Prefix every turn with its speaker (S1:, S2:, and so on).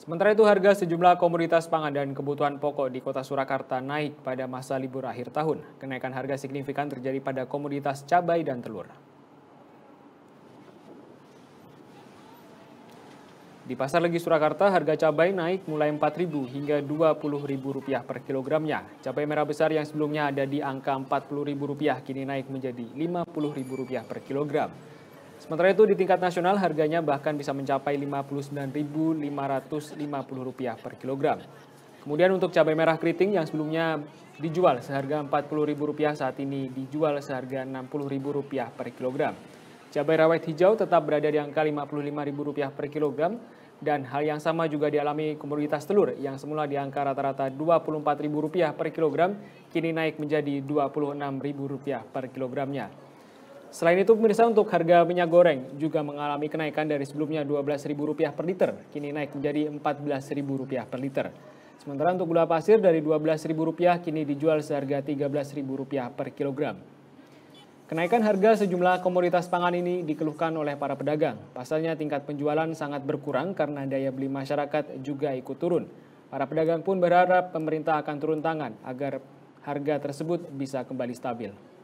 S1: Sementara itu harga sejumlah komoditas pangan dan kebutuhan pokok di kota Surakarta naik pada masa libur akhir tahun. Kenaikan harga signifikan terjadi pada komoditas cabai dan telur. Di Pasar Legi Surakarta, harga cabai naik mulai Rp4.000 hingga Rp20.000 per kilogramnya. Cabai merah besar yang sebelumnya ada di angka Rp40.000 kini naik menjadi Rp50.000 per kilogram. Sementara itu di tingkat nasional harganya bahkan bisa mencapai Rp59.550 per kilogram. Kemudian untuk cabai merah keriting yang sebelumnya dijual seharga Rp40.000 saat ini dijual seharga Rp60.000 per kilogram. Cabai rawit hijau tetap berada di angka Rp55.000 per kilogram dan hal yang sama juga dialami komoditas telur yang semula di angka rata-rata Rp24.000 per kilogram kini naik menjadi Rp26.000 per kilogramnya. Selain itu, pemirsa untuk harga minyak goreng juga mengalami kenaikan dari sebelumnya Rp12.000 per liter, kini naik menjadi Rp14.000 per liter. Sementara untuk gula pasir dari Rp12.000 kini dijual seharga Rp13.000 per kilogram. Kenaikan harga sejumlah komoditas pangan ini dikeluhkan oleh para pedagang. Pasalnya tingkat penjualan sangat berkurang karena daya beli masyarakat juga ikut turun. Para pedagang pun berharap pemerintah akan turun tangan agar harga tersebut bisa kembali stabil.